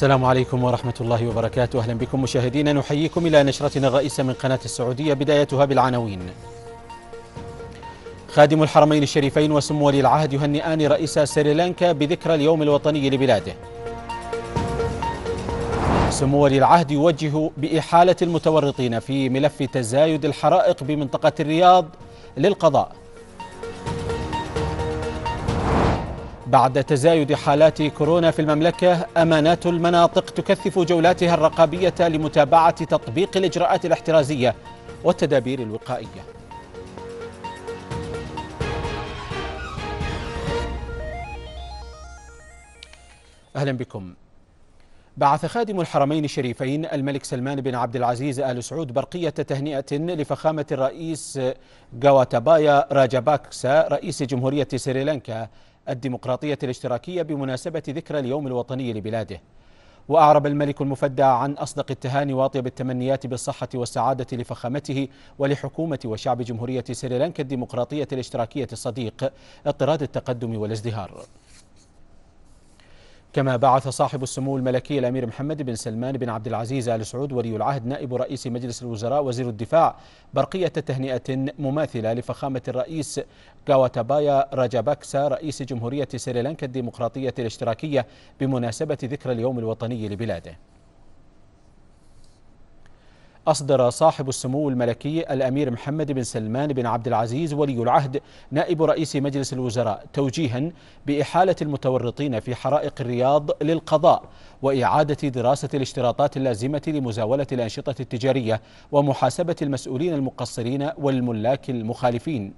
السلام عليكم ورحمة الله وبركاته أهلا بكم مشاهدينا نحييكم إلى نشرتنا الرئيسة من قناة السعودية بدايتها بالعناوين خادم الحرمين الشريفين وسمو ولي العهد يهنئان رئيس سريلانكا بذكرى اليوم الوطني لبلاده سمو ولي العهد يوجه بإحالة المتورطين في ملف تزايد الحرائق بمنطقة الرياض للقضاء بعد تزايد حالات كورونا في المملكة أمانات المناطق تكثف جولاتها الرقابية لمتابعة تطبيق الإجراءات الاحترازية والتدابير الوقائية أهلا بكم بعث خادم الحرمين الشريفين الملك سلمان بن عبد العزيز آل سعود برقية تهنئة لفخامة الرئيس جواتابايا راجاباكسا رئيس جمهورية سريلانكا الديمقراطية الاشتراكية بمناسبة ذكرى اليوم الوطني لبلاده وأعرب الملك المفدى عن أصدق التهاني وأطيب التمنيات بالصحة والسعادة لفخامته ولحكومة وشعب جمهورية سريلانكا الديمقراطية الاشتراكية الصديق اطراد التقدم والازدهار كما بعث صاحب السمو الملكي الامير محمد بن سلمان بن عبد العزيز ال سعود ولي العهد نائب رئيس مجلس الوزراء وزير الدفاع برقيه تهنئه مماثله لفخامه الرئيس غاواتابايا راجاباكسا رئيس جمهوريه سريلانكا الديمقراطيه الاشتراكيه بمناسبه ذكرى اليوم الوطني لبلاده أصدر صاحب السمو الملكي الأمير محمد بن سلمان بن عبد العزيز ولي العهد نائب رئيس مجلس الوزراء توجيها بإحالة المتورطين في حرائق الرياض للقضاء وإعادة دراسة الاشتراطات اللازمة لمزاولة الأنشطة التجارية ومحاسبة المسؤولين المقصرين والملاك المخالفين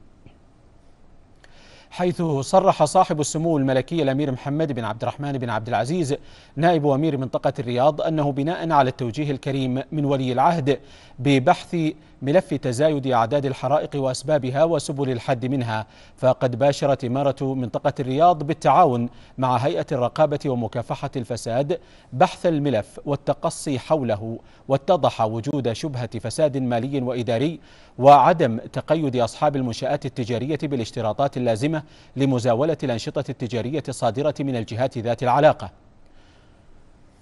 حيث صرح صاحب السمو الملكي الأمير محمد بن عبد الرحمن بن عبد العزيز نائب أمير منطقة الرياض أنه بناء على التوجيه الكريم من ولي العهد ببحث ملف تزايد أعداد الحرائق وأسبابها وسبل الحد منها فقد باشرت إمارة منطقة الرياض بالتعاون مع هيئة الرقابة ومكافحة الفساد بحث الملف والتقصي حوله واتضح وجود شبهة فساد مالي وإداري وعدم تقيد أصحاب المنشآت التجارية بالاشتراطات اللازمة لمزاولة الأنشطة التجارية الصادرة من الجهات ذات العلاقة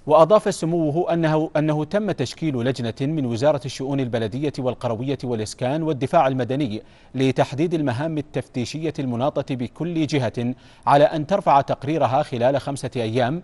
وأضاف سموه أنه, أنه تم تشكيل لجنة من وزارة الشؤون البلدية والقروية والإسكان والدفاع المدني لتحديد المهام التفتيشية المناطة بكل جهة على أن ترفع تقريرها خلال خمسة أيام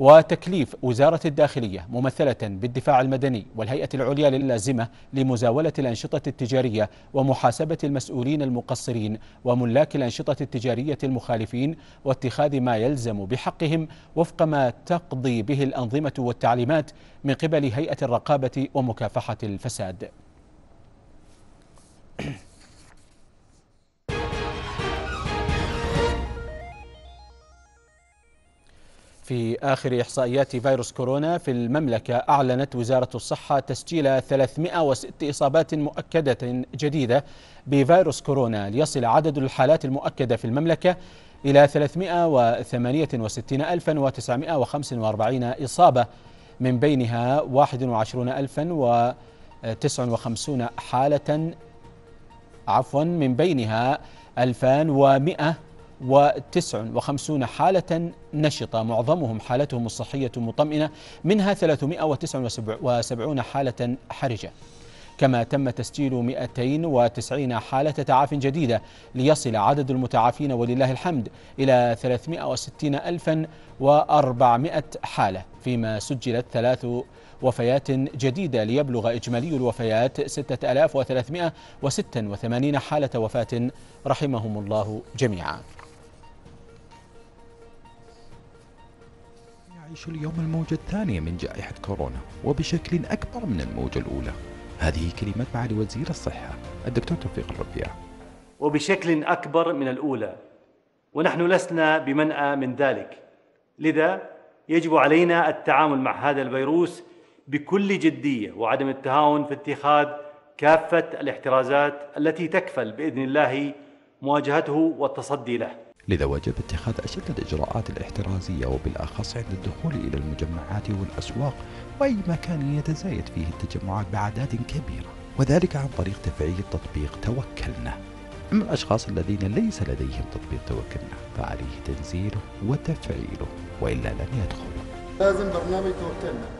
وتكليف وزارة الداخلية ممثلة بالدفاع المدني والهيئة العليا للازمة لمزاولة الأنشطة التجارية ومحاسبة المسؤولين المقصرين وملاك الأنشطة التجارية المخالفين واتخاذ ما يلزم بحقهم وفق ما تقضي به الأنظمة والتعليمات من قبل هيئة الرقابة ومكافحة الفساد. في آخر إحصائيات فيروس كورونا في المملكة أعلنت وزارة الصحة تسجيل 306 إصابات مؤكدة جديدة بفيروس كورونا ليصل عدد الحالات المؤكدة في المملكة إلى 368945 إصابة من بينها 21059 حالة عفوا من بينها 2100 359 حالة نشطة معظمهم حالتهم الصحية مطمئنة منها 379 حالة حرجة كما تم تسجيل 290 حالة تعاف جديدة ليصل عدد المتعافين ولله الحمد إلى 360400 حالة فيما سجلت ثلاث وفيات جديدة ليبلغ إجمالي الوفيات 6386 حالة وفاة رحمهم الله جميعا نعيش اليوم الموجة الثانية من جائحة كورونا وبشكل أكبر من الموجة الأولى هذه كلمة معالي وزير الصحة الدكتور توفيق الربيع وبشكل أكبر من الأولى ونحن لسنا بمنأى من ذلك لذا يجب علينا التعامل مع هذا الفيروس بكل جدية وعدم التهاون في اتخاذ كافة الاحترازات التي تكفل بإذن الله مواجهته والتصدي له لذا وجب اتخاذ أشد الإجراءات الاحترازية وبالأخص عند الدخول إلى المجمعات والأسواق وأي مكان يتزايد فيه التجمعات بأعداد كبيرة وذلك عن طريق تفعيل تطبيق توكلنا أما الأشخاص الذين ليس لديهم تطبيق توكلنا فعليه تنزيله وتفعيله وإلا لن يدخلوا لازم برنامج توكلنا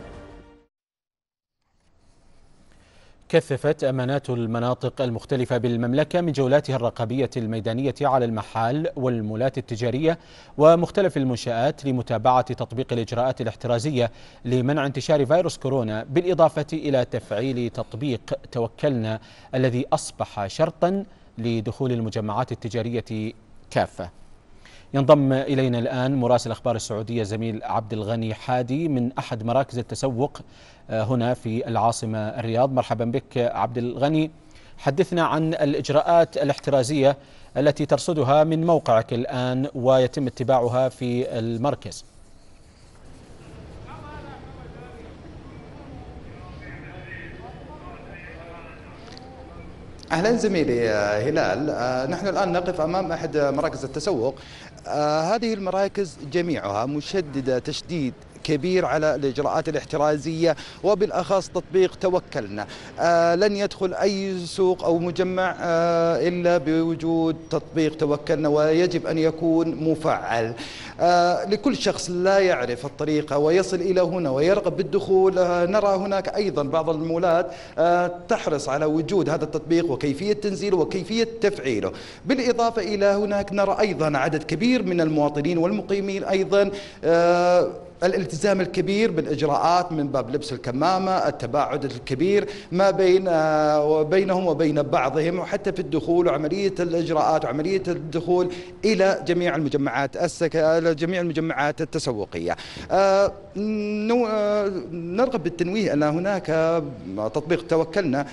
كثفت أمانات المناطق المختلفة بالمملكة من جولاتها الرقابية الميدانية على المحال والمولات التجارية ومختلف المنشآت لمتابعة تطبيق الإجراءات الاحترازية لمنع انتشار فيروس كورونا بالإضافة إلى تفعيل تطبيق توكلنا الذي أصبح شرطا لدخول المجمعات التجارية كافة ينضم إلينا الآن مراسل أخبار السعودية زميل عبد الغني حادي من أحد مراكز التسوق آه، هنا في العاصمة الرياض مرحبا بك عبد الغني حدثنا عن الإجراءات الاحترازية التي ترصدها من موقعك الآن ويتم اتباعها في المركز اهلا زميلي آه، هلال آه، نحن الان نقف امام احد مراكز التسوق آه، هذه المراكز جميعها مشدده تشديد كبير على الإجراءات الاحترازية وبالأخص تطبيق توكلنا آه، لن يدخل أي سوق أو مجمع آه، إلا بوجود تطبيق توكلنا ويجب أن يكون مفعل آه، لكل شخص لا يعرف الطريقة ويصل إلى هنا ويرغب بالدخول نرى هناك أيضا بعض المولات تحرص على وجود هذا التطبيق وكيفية تنزيله وكيفية تفعيله بالإضافة إلى هناك نرى أيضا عدد كبير من المواطنين والمقيمين أيضا الالتزام الكبير بالإجراءات من باب لبس الكمامة التباعد الكبير ما بين آه، وبينهم وبين بعضهم وحتى في الدخول وعملية الإجراءات وعملية الدخول إلى جميع المجمعات السك... إلى جميع المجمعات التسوقية آه، آه، نرغب بالتنويه أن هناك تطبيق توكلنا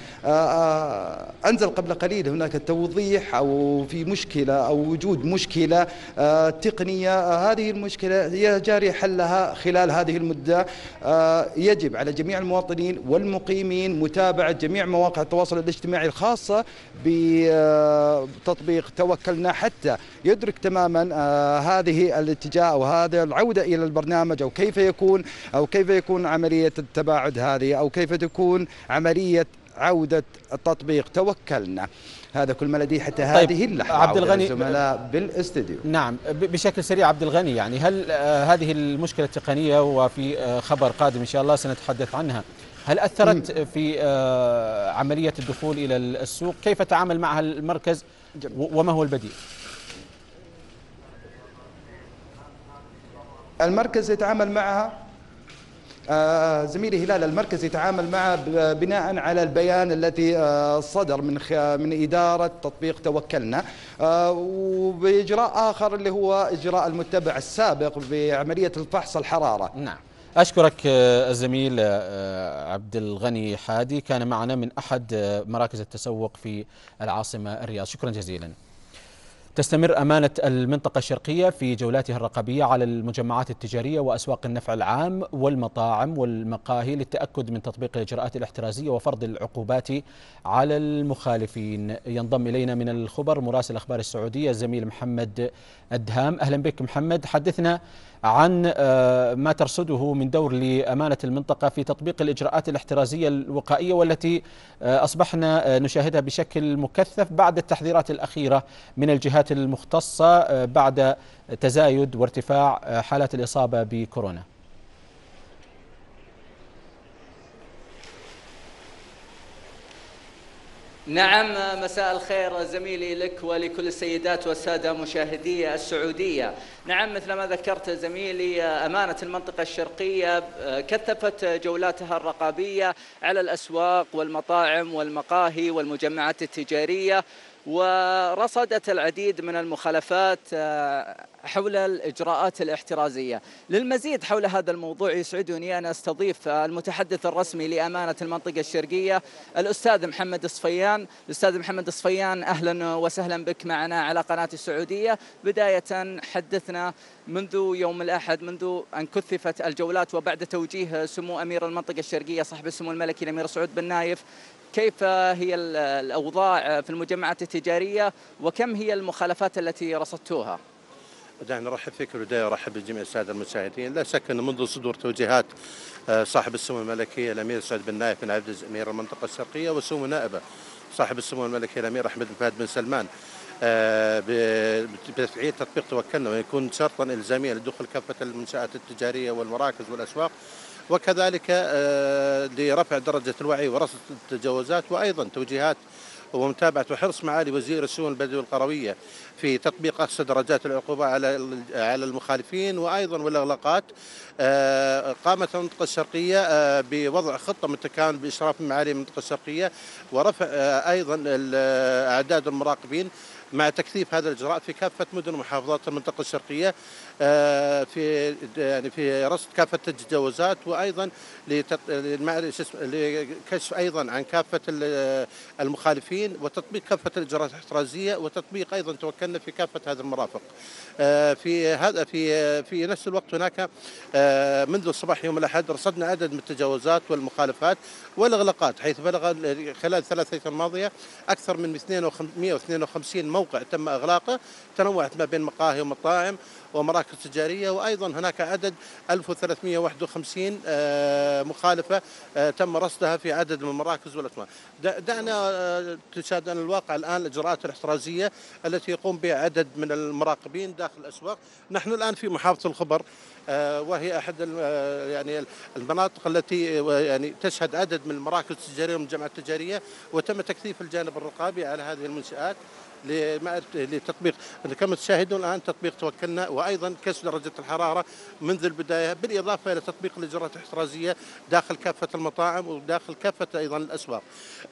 أنزل قبل قليل هناك توضيح أو في مشكلة أو وجود مشكلة تقنية هذه المشكلة هي جاري حلها خلال هذه المدة آه، يجب على جميع المواطنين والمقيمين متابعة جميع مواقع التواصل الاجتماعي الخاصة بتطبيق آه، توكلنا حتى يدرك تماما آه، هذه الاتجاه أو هذا العودة إلى البرنامج أو كيف يكون أو كيف يكون عملية التباعد هذه أو كيف تكون عملية عودة التطبيق توكلنا هذا كل ما لديه حتى طيب هذه اللحظة عبد الغني الزملاء بالاستديو نعم بشكل سريع عبد الغني يعني هل آه، هذه المشكلة التقنية وفي آه، خبر قادم إن شاء الله سنتحدث عنها هل أثرت في آه، عملية الدخول إلى السوق كيف تعامل معها المركز وما هو البديل المركز يتعامل معها آه، زميلي هلال المركز يتعامل معه بناء على البيان الذي آه، صدر من من إدارة تطبيق توكلنا آه، وبإجراء آخر اللي هو إجراء المتبع السابق بعملية الفحص الحرارة نعم أشكرك الزميل عبد الغني حادي كان معنا من أحد مراكز التسوق في العاصمة الرياض شكرا جزيلا تستمر أمانة المنطقة الشرقية في جولاتها الرقابية على المجمعات التجارية وأسواق النفع العام والمطاعم والمقاهي للتأكد من تطبيق الإجراءات الاحترازية وفرض العقوبات على المخالفين ينضم إلينا من الخبر مراسل أخبار السعودية الزميل محمد الدهام أهلا بك محمد حدثنا عن آه، ما ترصده من دور لأمانة المنطقة في تطبيق الإجراءات الاحترازية الوقائية والتي آه، أصبحنا آه، نشاهدها بشكل مكثف بعد التحذيرات الأخيرة من الجهات المختصة بعد تزايد وارتفاع حالات الإصابة بكورونا نعم مساء الخير زميلي لك ولكل السيدات والسادة مشاهدي السعودية نعم مثل ما ذكرت زميلي أمانة المنطقة الشرقية آه، كثفت جولاتها الرقابية على الأسواق والمطاعم والمقاهي والمجمعات التجارية ورصدت العديد من المخالفات آه، حول الإجراءات الاحترازية للمزيد حول هذا الموضوع يسعدني أن أستضيف المتحدث الرسمي لأمانة المنطقة الشرقية الأستاذ محمد الصفيان الأستاذ محمد الصفيان أهلا وسهلا بك معنا على قناة السعودية بداية حدثنا منذ يوم الأحد منذ أن كثفت الجولات وبعد توجيه سمو أمير المنطقة الشرقية صاحب السمو الملكي الأمير سعود بن نايف كيف هي الأوضاع في المجمعات التجارية وكم هي المخالفات التي رصدتوها؟ دعني نرحب فيك البداية ورحب بجميع السادة المشاهدين لا شك أن منذ صدور توجيهات آه، صاحب السمو الملكي الأمير سعد بن نايف بن عبد أمير المنطقة الشرقية وسمو نائبه صاحب السمو الملكي الأمير أحمد بن فهد بن سلمان آه، بتفعيل تطبيق توكلنا ويكون شرطا إلزاميا لدخول كافة المنشآت التجارية والمراكز والأسواق وكذلك آه، لرفع درجة الوعي ورصد التجاوزات وأيضا توجيهات ومتابعة وحرص معالي وزير الشؤون البلدية والقروية في تطبيق أقصى درجات العقوبة على على المخالفين وأيضا والإغلاقات آه، قامت المنطقة الشرقية آه، بوضع خطة متكاملة بإشراف معالي المنطقة الشرقية ورفع آه، أيضا أعداد المراقبين مع تكثيف هذا الاجراء في كافه مدن ومحافظات المنطقه الشرقيه آه، في يعني في رصد كافه التجاوزات وايضا لكشف ايضا عن كافه المخالفين وتطبيق كافه الاجراءات الاحترازيه وتطبيق ايضا توكلنا في كافه هذه المرافق آه، في هذا في في نفس الوقت هناك آه، منذ صباح يوم الاحد رصدنا عدد من التجاوزات والمخالفات والاغلاقات حيث بلغ خلال ثلاثة ايام الماضيه اكثر من 152 موقع تم إغلاقه تنوعت ما بين مقاهي ومطاعم ومراكز تجارية وأيضا هناك عدد 1351 آه، مخالفة آه، تم رصدها في عدد من المراكز والاسواق دعنا تشاهد ان الواقع الآن الإجراءات الاحترازية التي يقوم بها عدد من المراقبين داخل الأسواق نحن الآن في محافظة الخبر آه، وهي احد يعني المناطق التي يعني تشهد عدد من المراكز التجاريه والمجمعات التجاريه وتم تكثيف الجانب الرقابي على هذه المنشات لتطبيق كما تشاهدون الآن تطبيق توكلنا وأيضا كسر درجة الحرارة منذ البداية بالإضافة إلى تطبيق الإجراءات الاحترازية داخل كافة المطاعم وداخل كافة أيضا الأسواق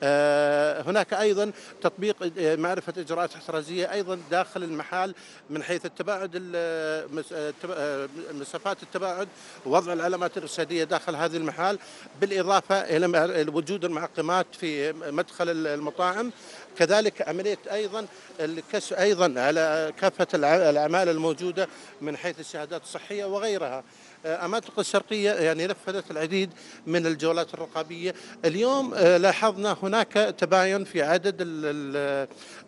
آه، هناك أيضا تطبيق آه، معرفة إجراءات احترازية أيضا داخل المحال من حيث التباعد آه، مسافات التباعد ووضع العلامات الإرشادية داخل هذه المحال بالإضافة إلى وجود المعقمات في مدخل المطاعم كذلك عمليه ايضا الكس ايضا على كافه الاعمال الموجوده من حيث الشهادات الصحيه وغيرها آه، أماتق الشرقيه يعني نفذت العديد من الجولات الرقابيه، اليوم آه، لاحظنا هناك تباين في عدد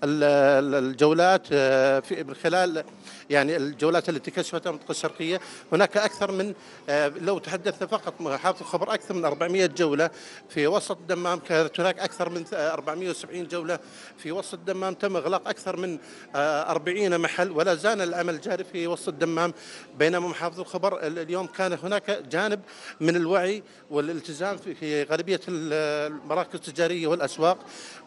الجولات آه، من خلال يعني الجولات التي كشفتها المنطقه الشرقيه هناك اكثر من آه، لو تحدثنا فقط محافظه الخبر اكثر من 400 جوله في وسط الدمام كانت هناك اكثر من 470 جوله في وسط الدمام تم اغلاق اكثر من 40 آه، محل ولا زال العمل جاري في وسط الدمام بينما محافظ الخبر اليوم كان هناك جانب من الوعي والالتزام في غالبيه المراكز التجاريه والاسواق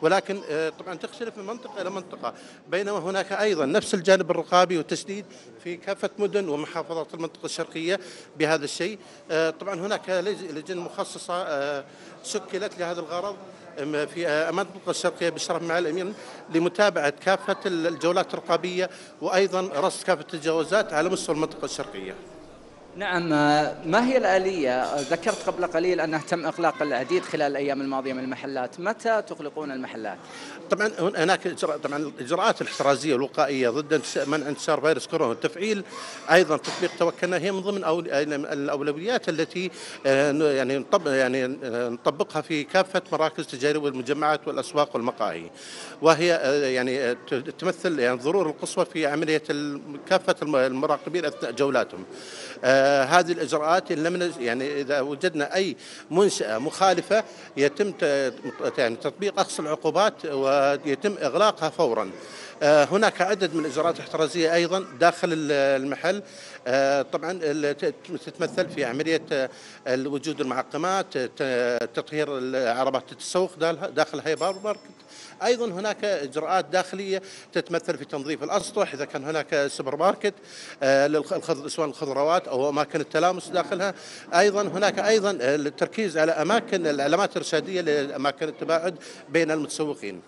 ولكن آه، طبعا تختلف من منطقه الى منطقه بينما هناك ايضا نفس الجانب الرقابي والتسديد التجديد في كافة مدن ومحافظات المنطقة الشرقية بهذا الشيء آه، طبعا هناك لجنة مخصصة آه، شكلت لهذا الغرض في آه، المنطقة الشرقية بشرف مع الأمير لمتابعة كافة الجولات الرقابية وأيضا رصد كافة التجاوزات على مستوى المنطقة الشرقية نعم ما هي الآلية؟ ذكرت قبل قليل أنه تم إغلاق العديد خلال الأيام الماضية من المحلات متى تغلقون المحلات؟ طبعا هناك طبعا الإجراءات الاحترازية الوقائية ضد منع انتشار فيروس كورونا التفعيل أيضا تطبيق توكلنا هي من ضمن الأولويات التي آه، يعني يعني آه، نطبقها في كافة مراكز التجارب والمجمعات والأسواق والمقاهي وهي آه، يعني تمثل يعني الضرورة القصوى في عملية كافة المراقبين أثناء جولاتهم هذه الإجراءات إن لم يعني إذا وجدنا أي منشأة مخالفة يتم يعني تطبيق أقصى العقوبات ويتم إغلاقها فورا آه، هناك عدد من الإجراءات الاحترازية أيضا داخل المحل آه، طبعا تتمثل في عملية آه، وجود المعقمات تطهير عربات التسوق داخل هايبر ماركت ايضا هناك اجراءات داخليه تتمثل في تنظيف الاسطح اذا كان هناك سوبر ماركت آه، سواء الخضروات او اماكن التلامس داخلها ايضا هناك ايضا التركيز على اماكن العلامات الارشاديه لاماكن التباعد بين المتسوقين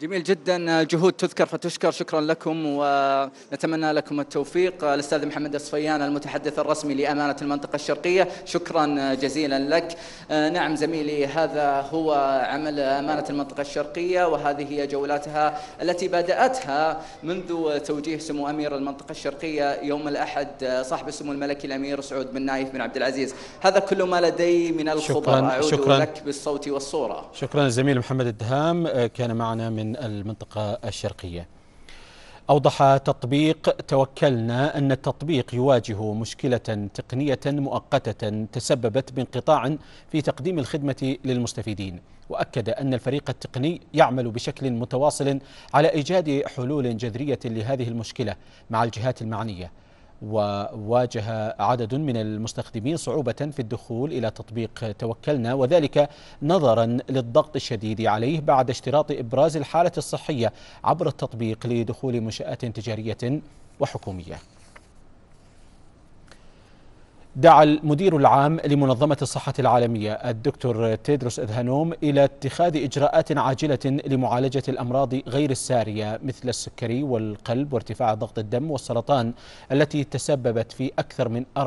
جميل جدا جهود تذكر فتشكر شكرا لكم ونتمنى لكم التوفيق الاستاذ محمد الصفيان المتحدث الرسمي لامانه المنطقه الشرقيه شكرا جزيلا لك نعم زميلي هذا هو عمل امانه المنطقه الشرقيه وهذه هي جولاتها التي بداتها منذ توجيه سمو امير المنطقه الشرقيه يوم الاحد صاحب السمو الملكي الامير سعود بن نايف بن عبد العزيز هذا كل ما لدي من الخبر شكرا اعود شكرا لك بالصوت والصوره شكرا الزميل محمد الدهام كان معنا من من المنطقة الشرقية أوضح تطبيق توكلنا أن التطبيق يواجه مشكلة تقنية مؤقتة تسببت بانقطاع في تقديم الخدمة للمستفيدين وأكد أن الفريق التقني يعمل بشكل متواصل على إيجاد حلول جذرية لهذه المشكلة مع الجهات المعنية وواجه عدد من المستخدمين صعوبة في الدخول إلى تطبيق توكلنا وذلك نظرا للضغط الشديد عليه بعد اشتراط إبراز الحالة الصحية عبر التطبيق لدخول منشآت تجارية وحكومية دعا المدير العام لمنظمة الصحة العالمية الدكتور تيدروس إذهانوم إلى اتخاذ إجراءات عاجلة لمعالجة الأمراض غير السارية مثل السكري والقلب وارتفاع ضغط الدم والسرطان التي تسببت في أكثر من 74%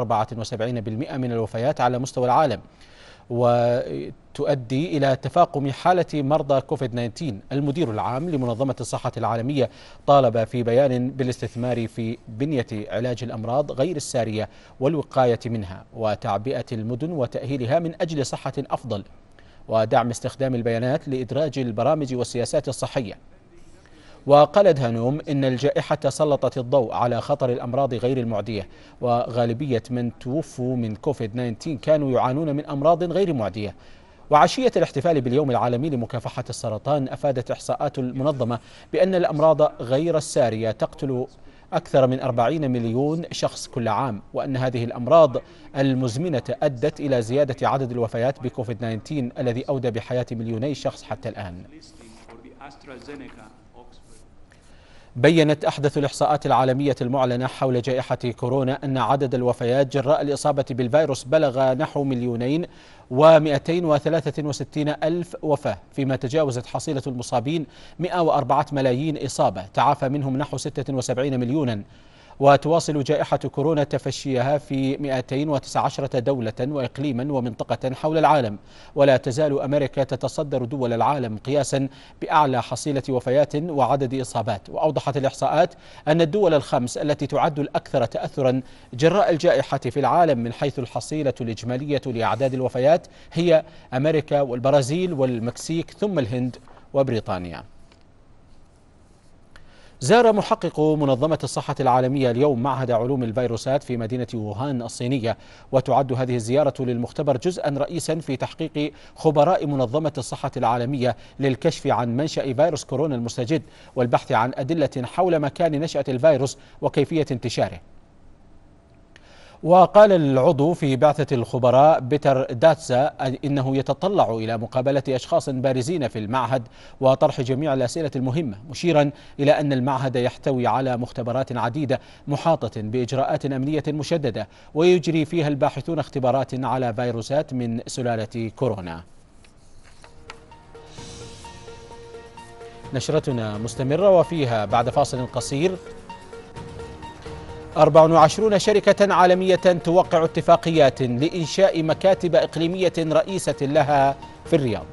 من الوفيات على مستوى العالم وتؤدي إلى تفاقم حالة مرضى كوفيد 19 المدير العام لمنظمة الصحة العالمية طالب في بيان بالاستثمار في بنية علاج الأمراض غير السارية والوقاية منها وتعبئة المدن وتأهيلها من أجل صحة أفضل ودعم استخدام البيانات لإدراج البرامج والسياسات الصحية وقال دهانوم إن الجائحة سلطت الضوء على خطر الأمراض غير المعدية وغالبية من توفوا من كوفيد 19 كانوا يعانون من أمراض غير معدية وعشية الاحتفال باليوم العالمي لمكافحة السرطان أفادت إحصاءات المنظمة بأن الأمراض غير السارية تقتل أكثر من 40 مليون شخص كل عام وأن هذه الأمراض المزمنة أدت إلى زيادة عدد الوفيات بكوفيد 19 الذي أودى بحياة مليوني شخص حتى الآن بينت أحدث الإحصاءات العالمية المعلنة حول جائحة كورونا أن عدد الوفيات جراء الإصابة بالفيروس بلغ نحو مليونين و263 ألف وفاة فيما تجاوزت حصيلة المصابين 104 ملايين إصابة تعافى منهم نحو 76 مليونا وتواصل جائحة كورونا تفشيها في 219 دولة وإقليما ومنطقة حول العالم ولا تزال أمريكا تتصدر دول العالم قياسا بأعلى حصيلة وفيات وعدد إصابات وأوضحت الإحصاءات أن الدول الخمس التي تعد الأكثر تأثرا جراء الجائحة في العالم من حيث الحصيلة الإجمالية لأعداد الوفيات هي أمريكا والبرازيل والمكسيك ثم الهند وبريطانيا زار محقق منظمة الصحة العالمية اليوم معهد علوم الفيروسات في مدينة ووهان الصينية وتعد هذه الزيارة للمختبر جزءا رئيسا في تحقيق خبراء منظمة الصحة العالمية للكشف عن منشأ فيروس كورونا المستجد والبحث عن أدلة حول مكان نشأة الفيروس وكيفية انتشاره وقال العضو في بعثة الخبراء بيتر داتسا إنه يتطلع إلى مقابلة أشخاص بارزين في المعهد وطرح جميع الأسئلة المهمة مشيرا إلى أن المعهد يحتوي على مختبرات عديدة محاطة بإجراءات أمنية مشددة ويجري فيها الباحثون اختبارات على فيروسات من سلالة كورونا نشرتنا مستمرة وفيها بعد فاصل قصير 24 شركة عالمية توقع اتفاقيات لإنشاء مكاتب إقليمية رئيسة لها في الرياض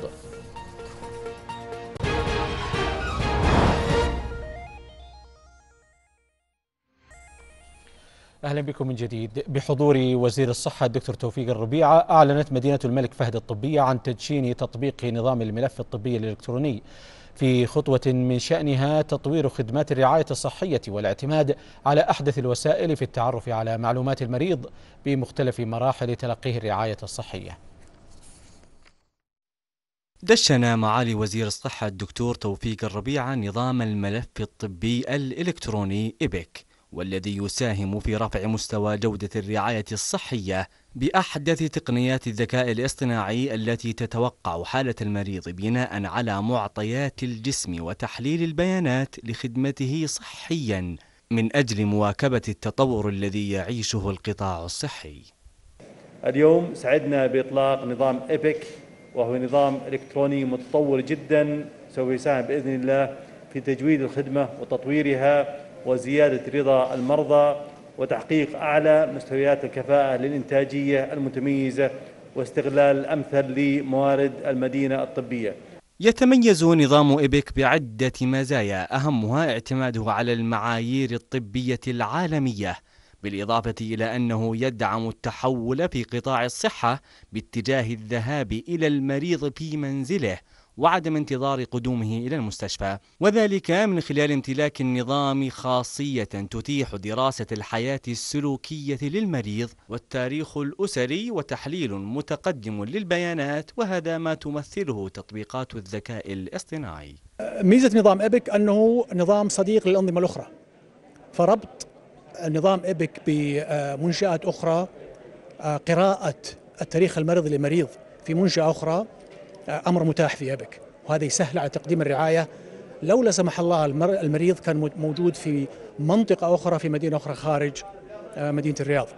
اهلا بكم من جديد بحضور وزير الصحه الدكتور توفيق الربيعه اعلنت مدينه الملك فهد الطبيه عن تدشين تطبيق نظام الملف الطبي الالكتروني في خطوة من شأنها تطوير خدمات الرعاية الصحية والاعتماد على أحدث الوسائل في التعرف على معلومات المريض بمختلف مراحل تلقيه الرعاية الصحية دشن معالي وزير الصحة الدكتور توفيق الربيعة نظام الملف الطبي الإلكتروني إيبك والذي يساهم في رفع مستوى جودة الرعاية الصحية بأحدث تقنيات الذكاء الاصطناعي التي تتوقع حالة المريض بناء على معطيات الجسم وتحليل البيانات لخدمته صحيا من أجل مواكبة التطور الذي يعيشه القطاع الصحي اليوم سعدنا بإطلاق نظام إيبك وهو نظام إلكتروني متطور جدا سوف يساهم بإذن الله في تجويد الخدمة وتطويرها وزيادة رضا المرضى وتحقيق أعلى مستويات الكفاءة للإنتاجية المتميزة واستغلال أمثل لموارد المدينة الطبية يتميز نظام إبك بعدة مزايا أهمها اعتماده على المعايير الطبية العالمية بالإضافة إلى أنه يدعم التحول في قطاع الصحة باتجاه الذهاب إلى المريض في منزله وعدم انتظار قدومه إلى المستشفى وذلك من خلال امتلاك النظام خاصية تتيح دراسة الحياة السلوكية للمريض والتاريخ الأسري وتحليل متقدم للبيانات وهذا ما تمثله تطبيقات الذكاء الاصطناعي ميزة نظام إبك أنه نظام صديق للأنظمة الأخرى فربط نظام إبك بمنشآت أخرى آه، قراءة التاريخ المرضي لمريض في منشأة أخرى امر متاح في ابك وهذا يسهل على تقديم الرعايه لو لا سمح الله المريض كان موجود في منطقه اخرى في مدينه اخرى خارج آه، مدينه الرياض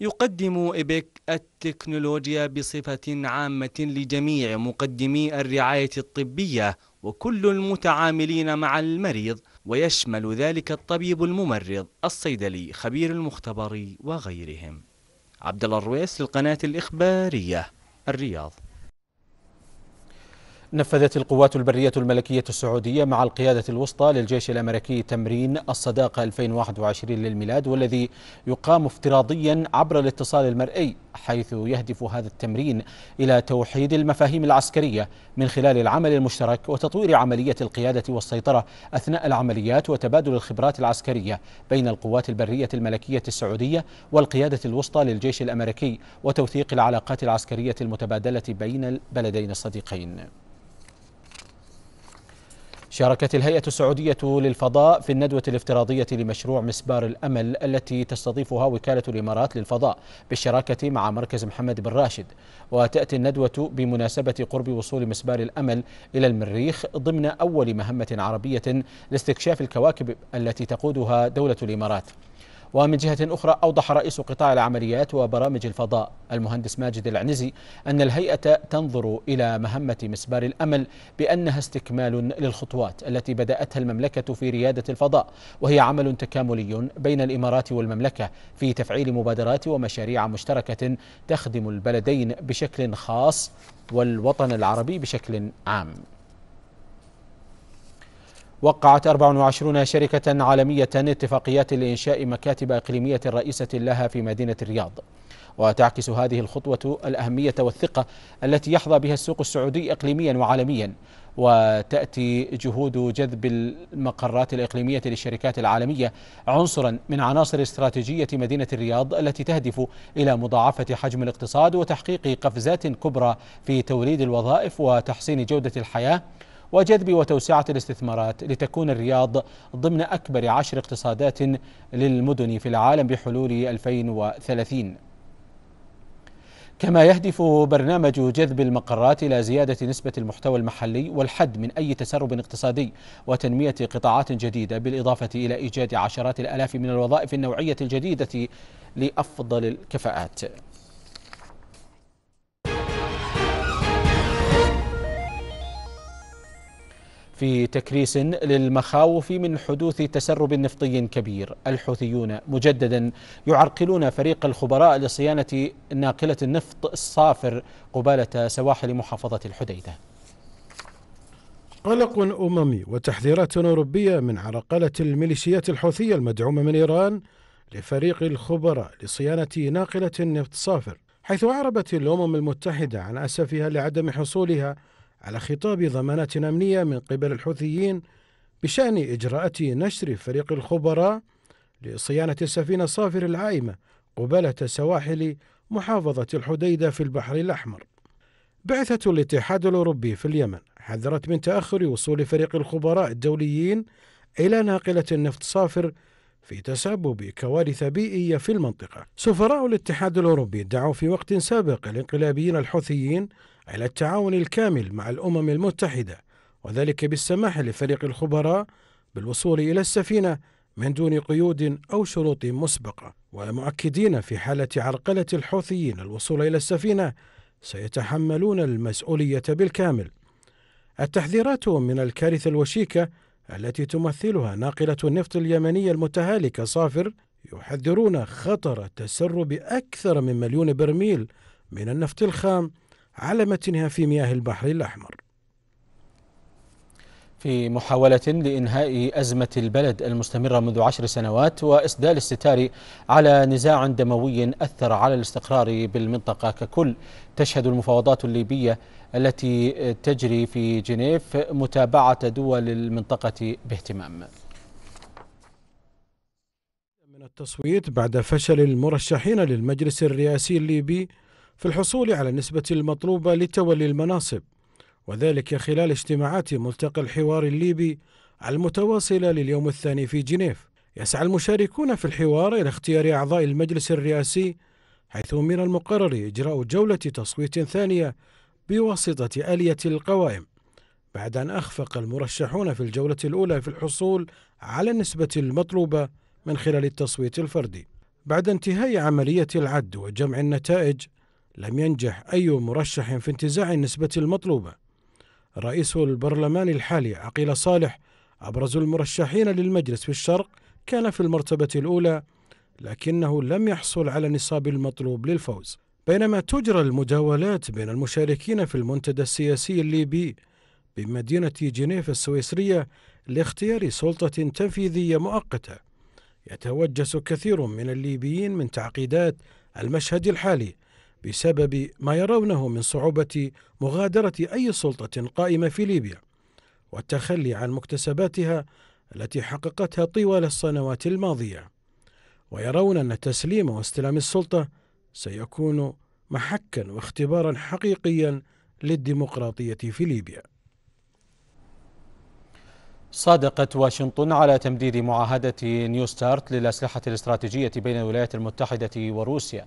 يقدم ايبك التكنولوجيا بصفة عامة لجميع مقدمي الرعاية الطبية وكل المتعاملين مع المريض ويشمل ذلك الطبيب الممرض الصيدلي خبير المختبر وغيرهم عبد الله الرويس للقناة الإخبارية الرياض نفذت القوات البرية الملكية السعودية مع القيادة الوسطى للجيش الأمريكي تمرين الصداقة 2021 للميلاد والذي يقام افتراضيا عبر الاتصال المرئي حيث يهدف هذا التمرين إلى توحيد المفاهيم العسكرية من خلال العمل المشترك وتطوير عملية القيادة والسيطرة أثناء العمليات وتبادل الخبرات العسكرية بين القوات البرية الملكية السعودية والقيادة الوسطى للجيش الأمريكي وتوثيق العلاقات العسكرية المتبادلة بين البلدين الصديقين شاركت الهيئة السعودية للفضاء في الندوة الافتراضية لمشروع مسبار الأمل التي تستضيفها وكالة الإمارات للفضاء بالشراكة مع مركز محمد بن راشد وتأتي الندوة بمناسبة قرب وصول مسبار الأمل إلى المريخ ضمن أول مهمة عربية لاستكشاف الكواكب التي تقودها دولة الإمارات ومن جهة أخرى أوضح رئيس قطاع العمليات وبرامج الفضاء المهندس ماجد العنزي أن الهيئة تنظر إلى مهمة مسبار الأمل بأنها استكمال للخطوات التي بدأتها المملكة في ريادة الفضاء وهي عمل تكاملي بين الإمارات والمملكة في تفعيل مبادرات ومشاريع مشتركة تخدم البلدين بشكل خاص والوطن العربي بشكل عام وقعت 24 شركة عالمية اتفاقيات لإنشاء مكاتب إقليمية رئيسة لها في مدينة الرياض وتعكس هذه الخطوة الأهمية والثقة التي يحظى بها السوق السعودي إقليميا وعالميا وتأتي جهود جذب المقرات الإقليمية للشركات العالمية عنصرا من عناصر استراتيجية مدينة الرياض التي تهدف إلى مضاعفة حجم الاقتصاد وتحقيق قفزات كبرى في توليد الوظائف وتحسين جودة الحياة وجذب وتوسعة الاستثمارات لتكون الرياض ضمن أكبر عشر اقتصادات للمدن في العالم بحلول 2030 كما يهدف برنامج جذب المقرات إلى زيادة نسبة المحتوى المحلي والحد من أي تسرب اقتصادي وتنمية قطاعات جديدة بالإضافة إلى إيجاد عشرات الآلاف من الوظائف النوعية الجديدة لأفضل الكفاءات في تكريس للمخاوف من حدوث تسرب نفطي كبير الحوثيون مجددا يعرقلون فريق الخبراء لصيانة ناقلة النفط الصافر قبالة سواحل محافظة الحديدة قلق أممي وتحذيرات أوروبية من عرقلة الميليشيات الحوثية المدعومة من إيران لفريق الخبراء لصيانة ناقلة النفط الصافر حيث أعربت الأمم المتحدة عن أسفها لعدم حصولها على خطاب ضمانات أمنية من قبل الحوثيين بشأن إجراءات نشر فريق الخبراء لصيانة السفينة صافر العائمة قبالة سواحل محافظة الحديدة في البحر الأحمر بعثة الاتحاد الأوروبي في اليمن حذرت من تأخر وصول فريق الخبراء الدوليين إلى ناقلة النفط صافر في تسبب كوارث بيئية في المنطقة سفراء الاتحاد الأوروبي دعوا في وقت سابق الانقلابيين الحوثيين على التعاون الكامل مع الأمم المتحدة وذلك بالسماح لفريق الخبراء بالوصول إلى السفينة من دون قيود أو شروط مسبقة ومؤكدين في حالة عرقلة الحوثيين الوصول إلى السفينة سيتحملون المسؤولية بالكامل التحذيرات من الكارثة الوشيكة التي تمثلها ناقلة النفط اليمنية المتهالكة صافر يحذرون خطر تسرب أكثر من مليون برميل من النفط الخام على متنها في مياه البحر الأحمر في محاولة لإنهاء أزمة البلد المستمرة منذ عشر سنوات وإسدال الستار على نزاع دموي أثر على الاستقرار بالمنطقة ككل تشهد المفاوضات الليبية التي تجري في جنيف متابعة دول المنطقة باهتمام من التصويت بعد فشل المرشحين للمجلس الرئاسي الليبي في الحصول على النسبة المطلوبة لتولي المناصب وذلك خلال اجتماعات ملتقى الحوار الليبي المتواصلة لليوم الثاني في جنيف يسعى المشاركون في الحوار إلى اختيار أعضاء المجلس الرئاسي حيث من المقرر إجراء جولة تصويت ثانية بواسطة آلية القوائم بعد أن أخفق المرشحون في الجولة الأولى في الحصول على النسبة المطلوبة من خلال التصويت الفردي بعد انتهاء عملية العد وجمع النتائج لم ينجح أي مرشح في انتزاع النسبة المطلوبة رئيس البرلمان الحالي عقيل صالح أبرز المرشحين للمجلس في الشرق كان في المرتبة الأولى لكنه لم يحصل على النصاب المطلوب للفوز بينما تجرى المجاولات بين المشاركين في المنتدى السياسي الليبي بمدينة جنيف السويسرية لاختيار سلطة تنفيذية مؤقتة يتوجس كثير من الليبيين من تعقيدات المشهد الحالي بسبب ما يرونه من صعوبة مغادرة أي سلطة قائمة في ليبيا والتخلي عن مكتسباتها التي حققتها طوال السنوات الماضية ويرون أن تسليم واستلام السلطة سيكون محكا واختبارا حقيقيا للديمقراطية في ليبيا صادقت واشنطن على تمديد معاهدة نيو ستارت للأسلحة الاستراتيجية بين الولايات المتحدة وروسيا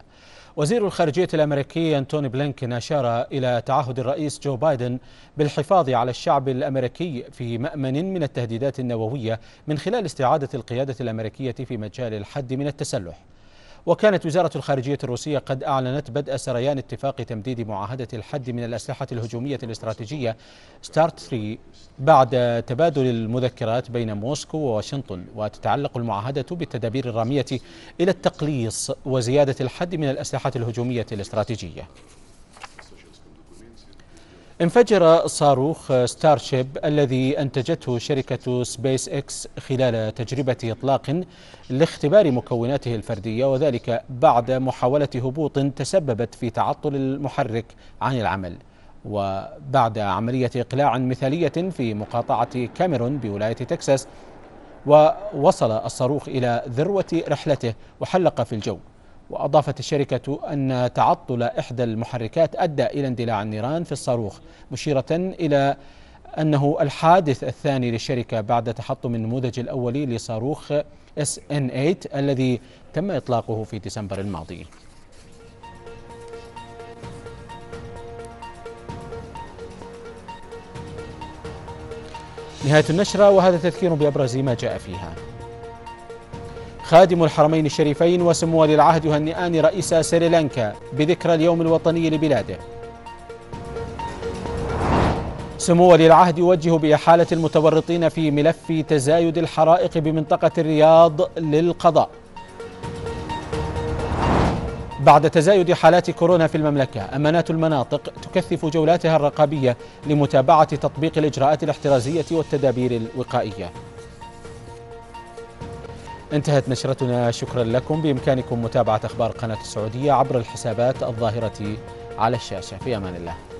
وزير الخارجية الأمريكي أنتوني بلينكن أشار إلى تعهد الرئيس جو بايدن بالحفاظ على الشعب الأمريكي في مأمن من التهديدات النووية من خلال استعادة القيادة الأمريكية في مجال الحد من التسلح وكانت وزارة الخارجية الروسية قد أعلنت بدء سريان اتفاق تمديد معاهدة الحد من الأسلحة الهجومية الاستراتيجية ستارت 3 بعد تبادل المذكرات بين موسكو وواشنطن وتتعلق المعاهدة بالتدابير الرامية إلى التقليص وزيادة الحد من الأسلحة الهجومية الاستراتيجية انفجر صاروخ ستارشيب الذي انتجته شركه سبيس اكس خلال تجربه اطلاق لاختبار مكوناته الفرديه وذلك بعد محاوله هبوط تسببت في تعطل المحرك عن العمل وبعد عمليه اقلاع مثاليه في مقاطعه كاميرون بولايه تكساس ووصل الصاروخ الى ذروه رحلته وحلق في الجو وأضافت الشركة أن تعطل إحدى المحركات أدى إلى اندلاع النيران في الصاروخ مشيرة إلى أنه الحادث الثاني للشركة بعد تحطم النموذج الأولي لصاروخ SN8 الذي تم إطلاقه في ديسمبر الماضي نهاية النشرة وهذا تذكير بأبرز ما جاء فيها خادم الحرمين الشريفين وسمو ولي العهد يهنئان رئيس سريلانكا بذكرى اليوم الوطني لبلاده سمو ولي العهد يوجه بإحالة المتورطين في ملف تزايد الحرائق بمنطقة الرياض للقضاء بعد تزايد حالات كورونا في المملكة أمانات المناطق تكثف جولاتها الرقابية لمتابعة تطبيق الإجراءات الاحترازية والتدابير الوقائية انتهت نشرتنا شكرا لكم بإمكانكم متابعة أخبار قناة السعودية عبر الحسابات الظاهرة على الشاشة في أمان الله